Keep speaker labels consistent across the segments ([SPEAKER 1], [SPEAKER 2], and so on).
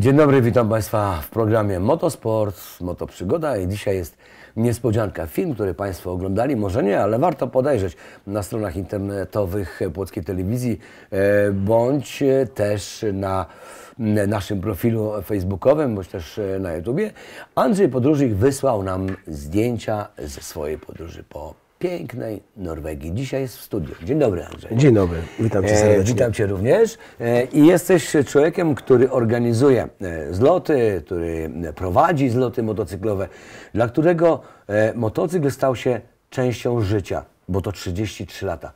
[SPEAKER 1] Dzień dobry, witam Państwa w programie Motosport, Motoprzygoda i dzisiaj jest niespodzianka. Film, który Państwo oglądali, może nie, ale warto podejrzeć na stronach internetowych Płockiej Telewizji e, bądź też na naszym profilu facebookowym, bądź też e, na YouTubie. Andrzej Podróżnik wysłał nam zdjęcia ze swojej podróży po pięknej Norwegii. Dzisiaj jest w studiu. Dzień dobry, Andrzej. Dzień dobry, witam Cię e, serdecznie. E, witam Cię również. E, I jesteś człowiekiem, który organizuje e, zloty, który prowadzi zloty motocyklowe, dla którego e, motocykl stał się częścią życia, bo to 33 lata.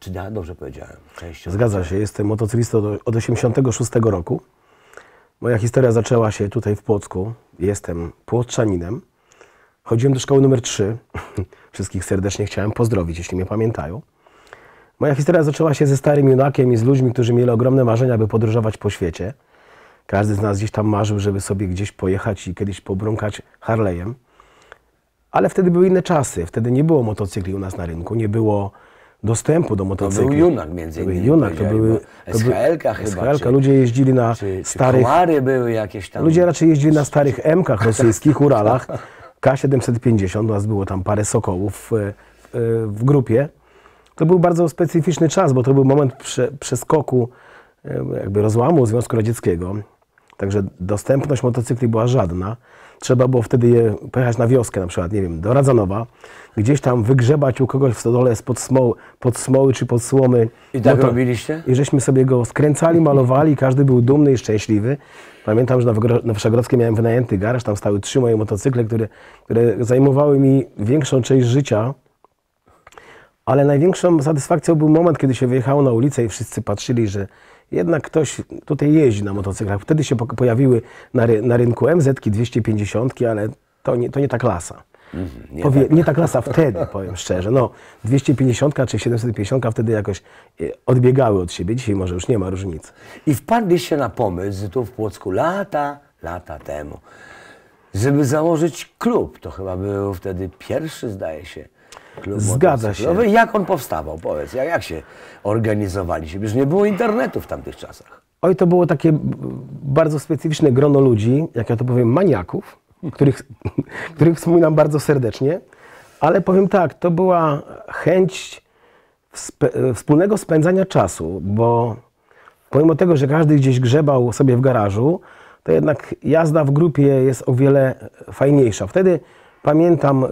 [SPEAKER 1] Czy ja dobrze powiedziałem? Częścią Zgadza życia. się,
[SPEAKER 2] jestem motocyklistą od 86 roku. Moja historia zaczęła się tutaj w Płocku. Jestem płoczaninem. Chodziłem do szkoły numer 3. Wszystkich serdecznie chciałem pozdrowić, jeśli mnie pamiętają. Moja historia zaczęła się ze starym junakiem i z ludźmi, którzy mieli ogromne marzenia, by podróżować po świecie. Każdy z nas gdzieś tam marzył, żeby sobie gdzieś pojechać i kiedyś pobrąkać Harley'em. Ale wtedy były inne czasy. Wtedy nie było motocykli u nas na rynku, nie było dostępu do motocykli. To był Junak między innymi. Junak, to były SHL-ka chyba. SHL-ka. ludzie jeździli na czy, starych...
[SPEAKER 1] Czy były jakieś tam. Ludzie
[SPEAKER 2] raczej jeździli na starych M-kach rosyjskich, Uralach. K750, nas było tam parę sokołów e, e, w grupie. To był bardzo specyficzny czas, bo to był moment prze, przeskoku, e, jakby rozłamu Związku Radzieckiego. Także dostępność motocykli była żadna. Trzeba było wtedy je pojechać na wioskę, na przykład, nie wiem, do Radzanowa, gdzieś tam wygrzebać u kogoś w stodole spod smoły, pod smoły czy pod słomy. I tak no robiliście? I żeśmy sobie go skręcali, malowali, każdy był dumny i szczęśliwy. Pamiętam, że na, Wszagrodzkiej na miałem wynajęty garaż, tam stały trzy moje motocykle, które, które zajmowały mi większą część życia. Ale największą satysfakcją był moment, kiedy się wyjechało na ulicę i wszyscy patrzyli, że jednak ktoś tutaj jeździ na motocyklach. Wtedy się pojawiły na, ry na rynku MZ-ki 250, ale to nie, to nie ta klasa.
[SPEAKER 1] Mm, nie, Powie, tak. nie ta klasa wtedy,
[SPEAKER 2] powiem szczerze. No, 250 czy 750 wtedy jakoś
[SPEAKER 1] e, odbiegały od siebie. Dzisiaj może już nie ma różnicy. I wpadliście na pomysł tu w Płocku lata, lata temu, żeby założyć klub. To chyba był wtedy pierwszy, zdaje się, Klub Zgadza się. Jak on powstawał? Powiedz, jak, jak się organizowaliście? Już nie było internetu w tamtych czasach.
[SPEAKER 2] Oj, to było takie bardzo specyficzne grono ludzi, jak ja to powiem, maniaków, których, których wspominam bardzo serdecznie, ale powiem tak, to była chęć wspólnego spędzania czasu, bo pomimo tego, że każdy gdzieś grzebał sobie w garażu, to jednak jazda w grupie jest o wiele fajniejsza. Wtedy pamiętam e,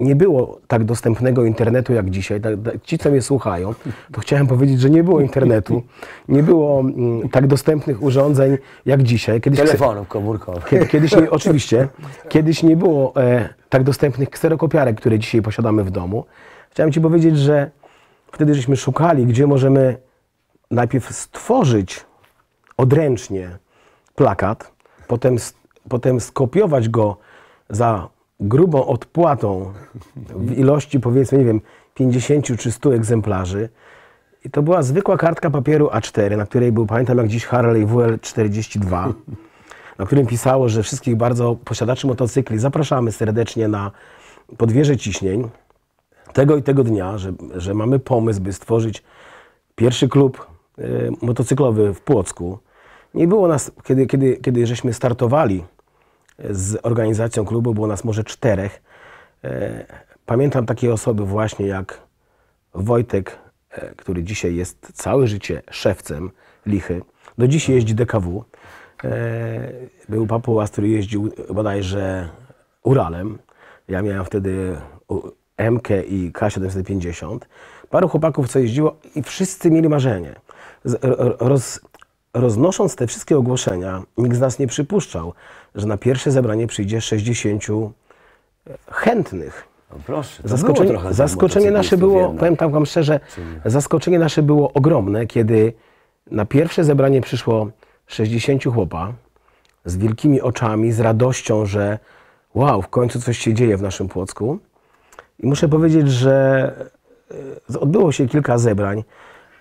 [SPEAKER 2] nie było tak dostępnego internetu jak dzisiaj. Tak, tak, ci, co mnie słuchają, to chciałem powiedzieć, że nie było internetu, nie było mm, tak dostępnych urządzeń jak dzisiaj. Kiedyś, Telefonów
[SPEAKER 1] komórkowych. Kiedyś nie, oczywiście.
[SPEAKER 2] Kiedyś nie było e, tak dostępnych kserokopiarek, które dzisiaj posiadamy w domu. Chciałem Ci powiedzieć, że wtedy żeśmy szukali, gdzie możemy najpierw stworzyć odręcznie plakat, potem, potem skopiować go za grubą odpłatą w ilości powiedzmy, nie wiem, 50 czy 100 egzemplarzy. I to była zwykła kartka papieru A4, na której był, pamiętam jak dziś, Harley WL42, na którym pisało, że wszystkich bardzo posiadaczy motocykli zapraszamy serdecznie na podwieże ciśnień tego i tego dnia, że, że mamy pomysł, by stworzyć pierwszy klub y, motocyklowy w Płocku. Nie było nas, kiedy, kiedy, kiedy żeśmy startowali z organizacją klubu, było nas może czterech. E, pamiętam takie osoby właśnie jak Wojtek, e, który dzisiaj jest całe życie szewcem Lichy. Do dziś jeździ DKW. E, był papułas, który jeździł bodajże Uralem. Ja miałem wtedy MK i K750. Paru chłopaków, co jeździło i wszyscy mieli marzenie. Roz, Roznosząc te wszystkie ogłoszenia, nikt z nas nie przypuszczał, że na pierwsze zebranie przyjdzie 60 e, chętnych.
[SPEAKER 1] No proszę, zaskoczenie, było zaskoczenie nasze
[SPEAKER 2] było, powiem tam wam szczerze, zaskoczenie nasze było ogromne, kiedy na pierwsze zebranie przyszło 60 chłopa z wielkimi oczami, z radością, że wow, w końcu coś się dzieje w naszym Płocku. I muszę powiedzieć, że e, odbyło się kilka zebrań,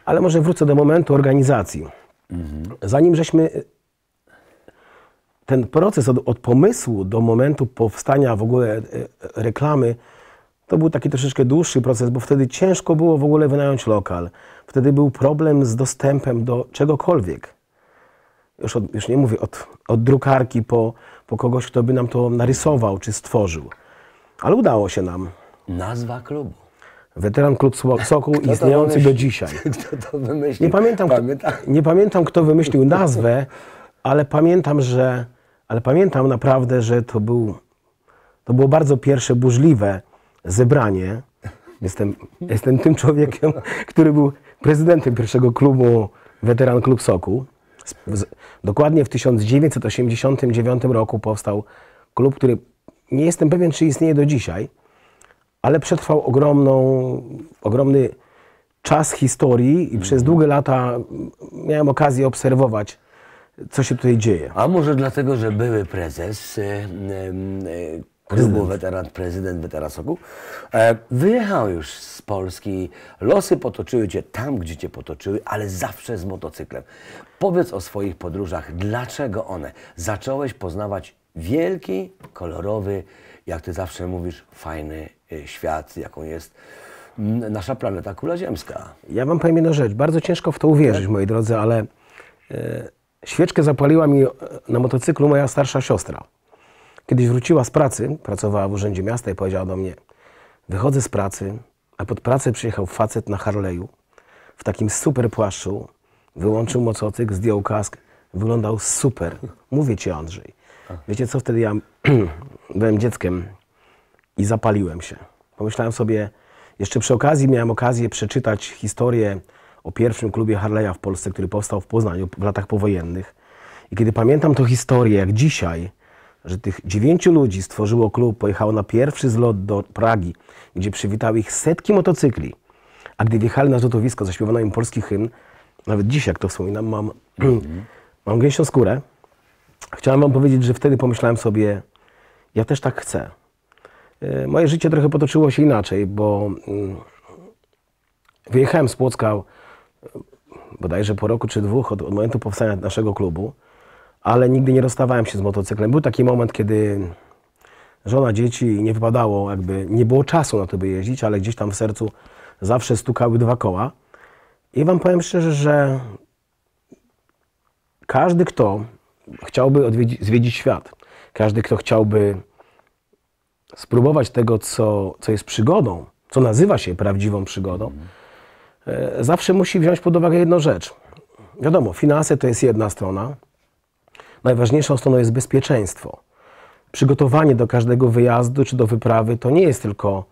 [SPEAKER 2] ale może wrócę do momentu organizacji. Zanim żeśmy e, ten proces od, od, pomysłu do momentu powstania w ogóle e, reklamy, to był taki troszeczkę dłuższy proces, bo wtedy ciężko było w ogóle wynająć lokal. Wtedy był problem z dostępem do czegokolwiek. Już, od, już nie mówię, od, od drukarki po, po kogoś, kto by nam to narysował czy stworzył. Ale udało się nam. Nazwa klubu. Weteran Klub Sokół kto istniejący do dzisiaj. Nie pamiętam, Pamięta? kto, nie pamiętam, kto wymyślił nazwę, ale pamiętam, że, ale pamiętam naprawdę, że to, był, to było bardzo pierwsze burzliwe zebranie. Jestem, jestem tym człowiekiem, który był prezydentem pierwszego klubu Weteran Klub Sokół. dokładnie w 1989 roku powstał klub, który nie jestem pewien, czy istnieje do dzisiaj ale przetrwał ogromną, ogromny czas historii i mhm. przez długie lata miałem okazję obserwować, co się tutaj
[SPEAKER 1] dzieje. A może dlatego, że były prezes. Yy, yy, klubu weteran, prezydent Weterasoku. E, Wyjechał już z Polski, losy potoczyły cię tam, gdzie cię potoczyły, ale zawsze z motocyklem. Powiedz o swoich podróżach, dlaczego one? Zacząłeś poznawać wielki, kolorowy, jak ty zawsze mówisz, fajny E, świat, jaką jest mm, nasza planeta kula ziemska.
[SPEAKER 2] Ja wam powiem jedną rzecz. Bardzo ciężko w to uwierzyć, tak? moi drodzy, ale e, świeczkę zapaliła mi e, na motocyklu moja starsza siostra. Kiedyś wróciła z pracy, pracowała w Urzędzie Miasta i powiedziała do mnie, wychodzę z pracy, a pod pracę przyjechał facet na Harley'u, w takim super płaszczu, wyłączył mocotyk, zdjął kask, wyglądał super. Mówię ci Andrzej. Wiecie co wtedy ja byłem dzieckiem, i zapaliłem się. Pomyślałem sobie, jeszcze przy okazji miałem okazję przeczytać historię o pierwszym klubie Harley'a w Polsce, który powstał w Poznaniu w latach powojennych. I kiedy pamiętam tę historię, jak dzisiaj, że tych dziewięciu ludzi stworzyło klub, pojechało na pierwszy zlot do Pragi, gdzie przywitały ich setki motocykli, a gdy wjechali na zlotowisko, zaśpiewano im polski hymn, nawet dzisiaj, jak to wspominam, mam, mm -hmm. mam gęsią skórę. Chciałem wam powiedzieć, że wtedy pomyślałem sobie, ja też tak chcę. E, moje życie trochę potoczyło się inaczej, bo mm, wyjechałem z Płocka e, bodajże po roku czy dwóch od, od momentu powstania naszego klubu, ale nigdy nie rozstawałem się z motocyklem. Był taki moment, kiedy żona, dzieci nie wypadało, jakby nie było czasu na to, by jeździć, ale gdzieś tam w sercu zawsze stukały dwa koła. I wam powiem szczerze, że każdy, kto chciałby odwiedzić, zwiedzić świat, każdy, kto chciałby spróbować tego, co, co jest przygodą, co nazywa się prawdziwą przygodą, e, zawsze musi wziąć pod uwagę jedną rzecz. Wiadomo, finanse to jest jedna strona. Najważniejszą stroną jest bezpieczeństwo. Przygotowanie do każdego wyjazdu czy do wyprawy to nie jest tylko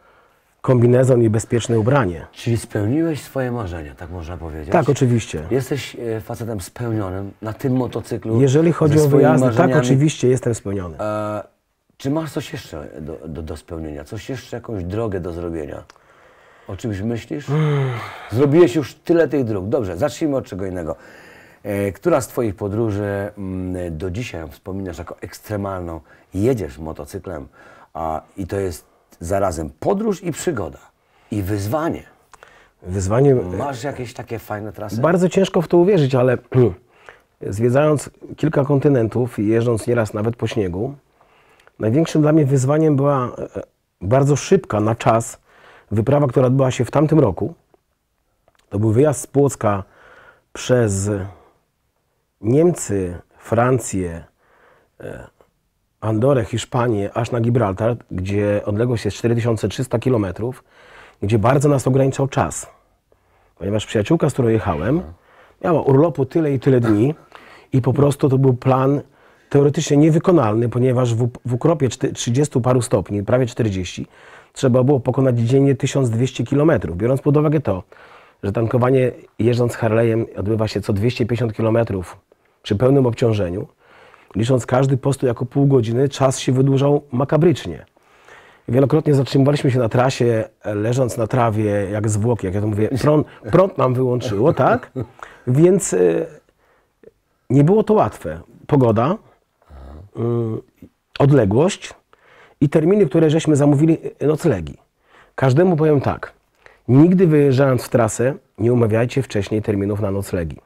[SPEAKER 2] kombinezon i bezpieczne ubranie. Czyli spełniłeś
[SPEAKER 1] swoje marzenia, tak można powiedzieć? Tak, oczywiście. Jesteś e, facetem spełnionym na tym motocyklu. Jeżeli chodzi o wyjazdy, tak, oczywiście jestem spełniony. E czy masz coś jeszcze do, do, do spełnienia? Coś jeszcze, jakąś drogę do zrobienia? O czymś myślisz? Zrobiłeś już tyle tych dróg. Dobrze, zacznijmy od czego innego. E, która z Twoich podróży mm, do dzisiaj wspominasz jako ekstremalną? Jedziesz motocyklem a, i to jest zarazem podróż i przygoda i wyzwanie. Wyzwanie. E, masz jakieś takie fajne trasy? Bardzo
[SPEAKER 2] ciężko w to uwierzyć, ale zwiedzając kilka kontynentów i jeżdżąc nieraz nawet po śniegu, Największym dla mnie wyzwaniem była e, bardzo szybka na czas wyprawa, która odbyła się w tamtym roku. To był wyjazd z Płocka przez Niemcy, Francję, e, Andorę, Hiszpanię, aż na Gibraltar, gdzie odległość jest 4300 km, gdzie bardzo nas ograniczał czas. Ponieważ przyjaciółka, z którą jechałem, miała urlopu tyle i tyle dni i po prostu to był plan teoretycznie niewykonalny, ponieważ w, w ukropie 30 paru stopni, prawie 40, trzeba było pokonać dziennie 1200 km, biorąc pod uwagę to, że tankowanie jeżdżąc Harley'em odbywa się co 250 km przy pełnym obciążeniu, licząc każdy postój jako pół godziny, czas się wydłużał makabrycznie. Wielokrotnie zatrzymywaliśmy się na trasie, leżąc na trawie, jak zwłoki, jak ja to mówię, prąd, prąd nam wyłączyło, tak? Więc y, nie było to łatwe. Pogoda, Y, odległość i terminy, które żeśmy zamówili y, noclegi. Każdemu powiem tak. Nigdy wyjeżdżając w trasę, nie umawiajcie wcześniej terminów na noclegi.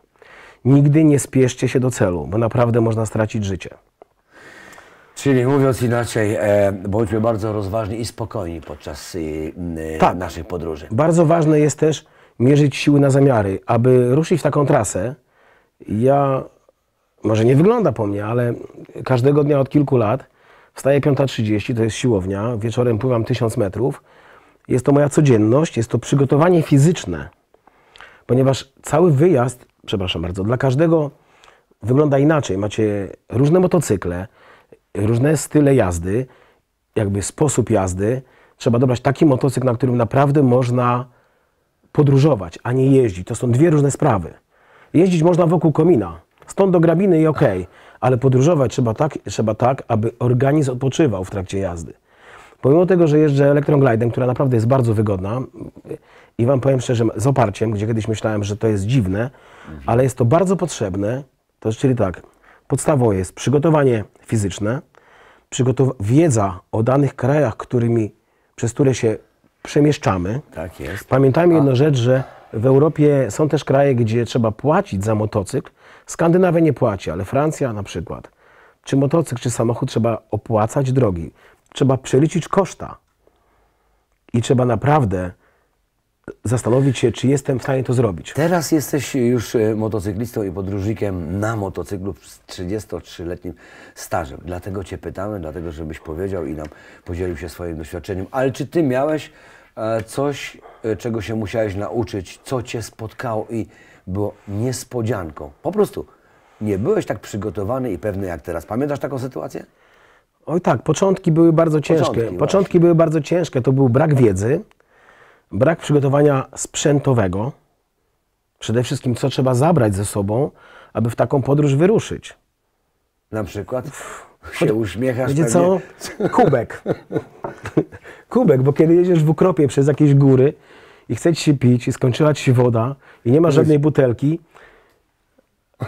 [SPEAKER 2] Nigdy nie spieszcie się do celu, bo naprawdę można stracić życie.
[SPEAKER 1] Czyli mówiąc inaczej, e, bądźmy bardzo rozważni i spokojni podczas e, tak. naszych podróży.
[SPEAKER 2] Bardzo ważne jest też mierzyć siły na zamiary. Aby ruszyć w taką trasę, ja może nie wygląda po mnie, ale każdego dnia od kilku lat wstaję 5.30, to jest siłownia, wieczorem pływam 1000 metrów. Jest to moja codzienność, jest to przygotowanie fizyczne, ponieważ cały wyjazd, przepraszam bardzo, dla każdego wygląda inaczej. Macie różne motocykle, różne style jazdy, jakby sposób jazdy. Trzeba dobrać taki motocykl, na którym naprawdę można podróżować, a nie jeździć. To są dwie różne sprawy. Jeździć można wokół komina, stąd do grabiny i okej. Okay. Ale podróżować trzeba tak, trzeba tak, aby organizm odpoczywał w trakcie jazdy. Pomimo tego, że jeżdżę elektroglidem, która naprawdę jest bardzo wygodna i Wam powiem szczerze, z oparciem, gdzie kiedyś myślałem, że to jest dziwne, ale jest to bardzo potrzebne, to czyli tak, podstawą jest przygotowanie fizyczne, przygotow- wiedza o danych krajach, którymi, przez które się przemieszczamy.
[SPEAKER 1] Tak jest. Pamiętajmy
[SPEAKER 2] A. jedną rzecz, że w Europie są też kraje, gdzie trzeba płacić za motocykl. Skandynawia nie płaci, ale Francja na przykład. Czy motocykl, czy samochód trzeba opłacać drogi. Trzeba przeliczyć koszta.
[SPEAKER 1] I trzeba naprawdę zastanowić się, czy jestem w stanie to zrobić. Teraz jesteś już e, motocyklistą i podróżnikiem na motocyklu z 33-letnim stażem. Dlatego Cię pytamy, dlatego żebyś powiedział i nam podzielił się swoim doświadczeniem. Ale czy Ty miałeś e, coś Y, czego się musiałeś nauczyć, co cię spotkało i było niespodzianką. Po prostu nie byłeś tak przygotowany i pewny jak teraz. Pamiętasz taką sytuację?
[SPEAKER 2] Oj tak, początki były bardzo ciężkie. Początki, początki były bardzo ciężkie. To był brak wiedzy, brak przygotowania sprzętowego. Przede wszystkim, co trzeba zabrać ze sobą, aby w taką podróż wyruszyć.
[SPEAKER 1] Na przykład? się uśmiechasz. Wiecie co?
[SPEAKER 2] Kubek. Kubek, bo kiedy jedziesz w ukropie przez jakieś góry i chce ci się pić i skończyła ci się woda i nie ma żadnej butelki,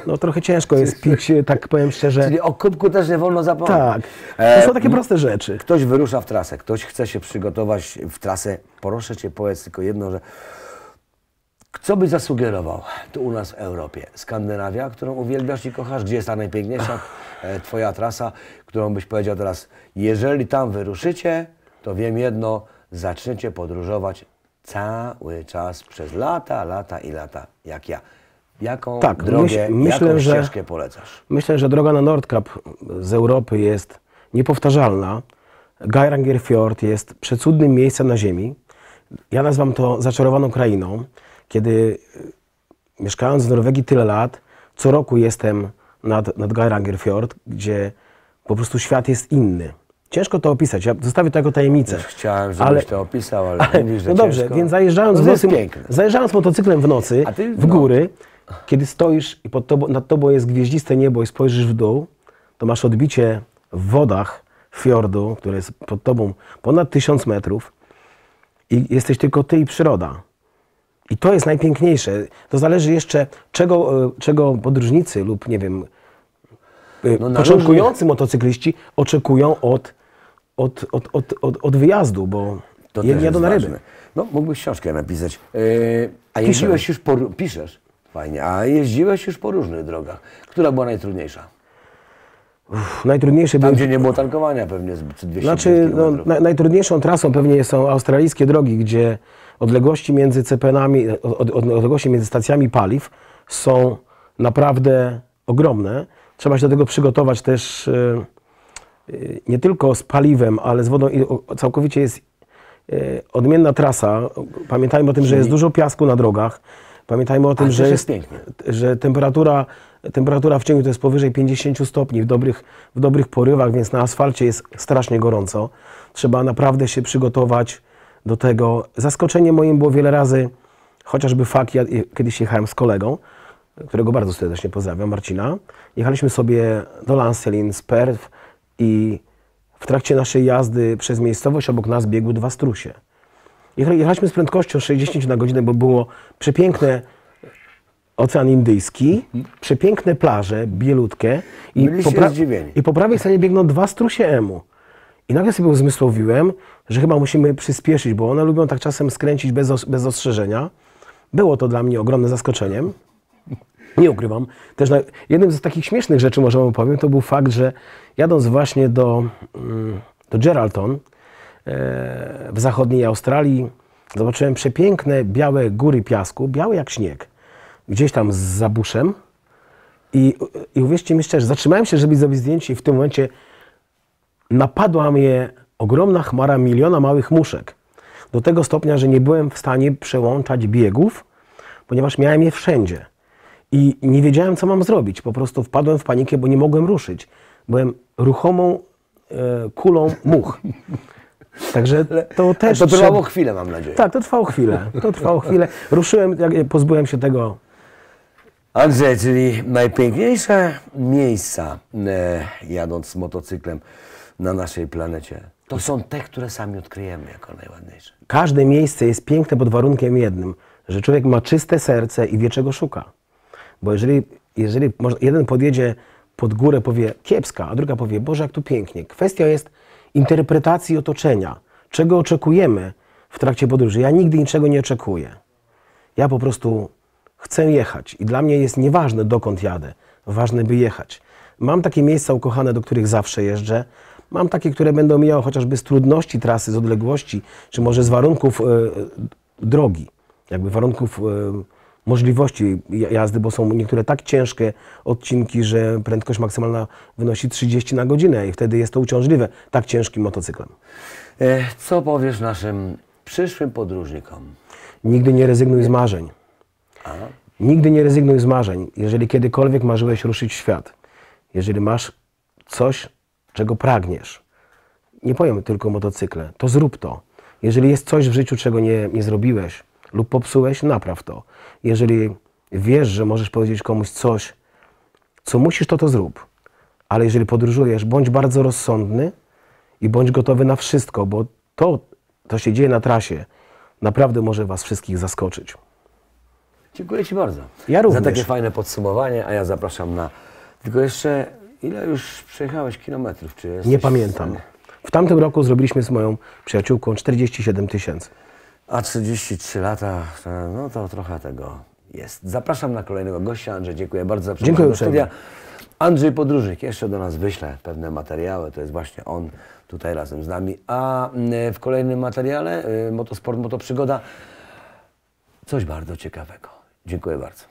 [SPEAKER 2] no trochę ciężko jest pić, e, tak powiem szczerze. Czyli
[SPEAKER 1] o kubku też nie wolno zapomnieć. Tak. To e, są takie proste rzeczy. Ktoś wyrusza w trasę, ktoś chce się przygotować w trasę. Proszę Cię, powiedz tylko jedno, że co by zasugerował tu u nas w Europie? Skandynawia, którą uwielbiasz i kochasz? Gdzie jest ta najpiękniejsza e, twoja trasa, którą byś powiedział teraz, jeżeli tam wyruszycie, to wiem jedno, zaczniecie podróżować cały czas przez lata, lata i lata, jak ja. Jaką tak, drogę, myśl, myślę, jaką że, polecasz?
[SPEAKER 2] Myślę, że droga na Nordkap z Europy jest niepowtarzalna. Geiranger Fjord jest przecudnym miejscem na ziemi. Ja nazywam to zaczarowaną krainą kiedy y, mieszkając w Norwegii tyle lat, co roku jestem nad, nad Geirangerfjord, gdzie po prostu świat jest inny. Ciężko to opisać, ja zostawię to jako tajemnicę. Już chciałem,
[SPEAKER 1] żebyś ale, to opisał, ale, ale mówisz, że No dobrze, więc zajeżdżając, no w nocy,
[SPEAKER 2] zajeżdżając motocyklem w nocy, ty, w no. góry, no. kiedy stoisz i pod tobą, nad tobą jest gwieździste niebo i spojrzysz w dół, to masz odbicie w wodach fiordu, które jest pod tobą ponad tysiąc metrów i jesteś tylko ty i przyroda. I to jest najpiękniejsze. To zależy jeszcze, czego, e, czego podróżnicy lub nie wiem, e, no, początkujący różnych... motocykliści oczekują od, od, od, od, od, od wyjazdu,
[SPEAKER 1] bo to ja jadą na ryby. Ważne. No, mógłbyś książkę napisać. Yy, a jeździłeś już po... Piszesz? Fajnie. A jeździłeś już po różnych drogach. Która była najtrudniejsza?
[SPEAKER 2] Uff, najtrudniejsze Tam, były... gdzie
[SPEAKER 1] nie było tankowania pewnie z 200
[SPEAKER 2] Znaczy, no, na, najtrudniejszą trasą pewnie są australijskie drogi, gdzie odległości między CPN-ami, odległości między stacjami paliw są naprawdę ogromne. Trzeba się do tego przygotować też e, e, nie tylko z paliwem, ale z wodą. Całkowicie jest e, odmienna trasa. Pamiętajmy o tym, że jest dużo piasku na drogach. Pamiętajmy o tym, że, jest, że temperatura, temperatura w ciągu to jest powyżej 50 stopni w dobrych, w dobrych porywach, więc na asfalcie jest strasznie gorąco. Trzeba naprawdę się przygotować do tego. Zaskoczenie moim było wiele razy, chociażby fakt, ja kiedyś jechałem z kolegą, którego bardzo serdecznie pozdrawiam, Marcina. Jechaliśmy sobie do Lancelin z Perth i w trakcie naszej jazdy przez miejscowość obok nas biegły dwa strusie. Jechaliśmy z prędkością 60 na godzinę, bo było przepiękne Ocean Indyjski, przepiękne plaże, bielutkie. I po, pra- I po prawej stronie biegną dwa strusie emu. I nagle sobie uzmysłowiłem, że chyba musimy przyspieszyć, bo one lubią tak czasem skręcić bez, bez ostrzeżenia. Było to dla mnie ogromne zaskoczeniem. Nie ukrywam. Też na, jednym z takich śmiesznych rzeczy, może wam powiem, to był fakt, że jadąc właśnie do, mm, do Geraldton e, w zachodniej Australii, zobaczyłem przepiękne białe góry piasku, białe jak śnieg, gdzieś tam z zabuszem. I, i uwierzcie mi szczerze, zatrzymałem się, żeby zrobić zdjęcie i w tym momencie napadła mnie ogromna chmara miliona małych muszek. Do tego stopnia, że nie byłem w stanie przełączać biegów, ponieważ miałem je wszędzie. I nie wiedziałem, co mam zrobić. Po prostu wpadłem w panikę, bo nie mogłem ruszyć. Byłem ruchomą e, kulą much. Także to też. To trwało trzeba... chwilę,
[SPEAKER 1] mam nadzieję. Tak, to trwało chwilę. To trwało chwilę.
[SPEAKER 2] Ruszyłem, pozbyłem się
[SPEAKER 1] tego. Andrzej, czyli najpiękniejsze miejsca e, jadąc z motocyklem na naszej planecie. To są te, które sami odkryjemy jako
[SPEAKER 2] najładniejsze. Każde miejsce jest piękne pod warunkiem jednym, że człowiek ma czyste serce i wie, czego szuka. Bo jeżeli, jeżeli jeden podjedzie pod górę, powie kiepska, a druga powie, Boże, jak tu pięknie. Kwestia jest interpretacji otoczenia. Czego oczekujemy w trakcie podróży? Ja nigdy niczego nie oczekuję. Ja po prostu chcę jechać i dla mnie jest nieważne, dokąd jadę. Ważne, by jechać. Mam takie miejsca ukochane, do których zawsze jeżdżę. Mam takie, które będą mijały chociażby z trudności trasy, z odległości, czy może z warunków e, drogi, jakby warunków e, możliwości jazdy, bo są niektóre tak ciężkie odcinki, że prędkość maksymalna wynosi 30 na godzinę i wtedy jest to uciążliwe tak ciężkim motocyklem.
[SPEAKER 1] E, co powiesz naszym przyszłym podróżnikom?
[SPEAKER 2] Nigdy nie rezygnuj z marzeń. A? Nigdy nie rezygnuj z marzeń. Jeżeli kiedykolwiek marzyłeś ruszyć w świat, jeżeli masz coś, czego pragniesz. Nie powiem tylko o motocykle, to zrób to. Jeżeli jest coś w życiu, czego nie, nie zrobiłeś lub popsułeś, napraw to. Jeżeli wiesz, że możesz powiedzieć komuś coś, co musisz, to to zrób. Ale jeżeli podróżujesz, bądź bardzo rozsądny i bądź gotowy na wszystko, bo to, co się dzieje na trasie, naprawdę może Was wszystkich zaskoczyć.
[SPEAKER 1] Dziękuję Ci bardzo. Ja również. Za takie fajne podsumowanie, a ja zapraszam na. Tylko jeszcze Ile już przejechałeś kilometrów? Czy jest? Nie pamiętam.
[SPEAKER 2] W tamtym roku zrobiliśmy z moją przyjaciółką
[SPEAKER 1] 47 tysięcy. A 33 lata, no to trochę tego jest. Zapraszam na kolejnego gościa. Andrzej, dziękuję bardzo za przybycie do studia. Andrzej Podróżnik jeszcze do nas wyśle pewne materiały, to jest właśnie on tutaj razem z nami. A w kolejnym materiale y, Motosport, Motoprzygoda coś bardzo ciekawego. Dziękuję bardzo.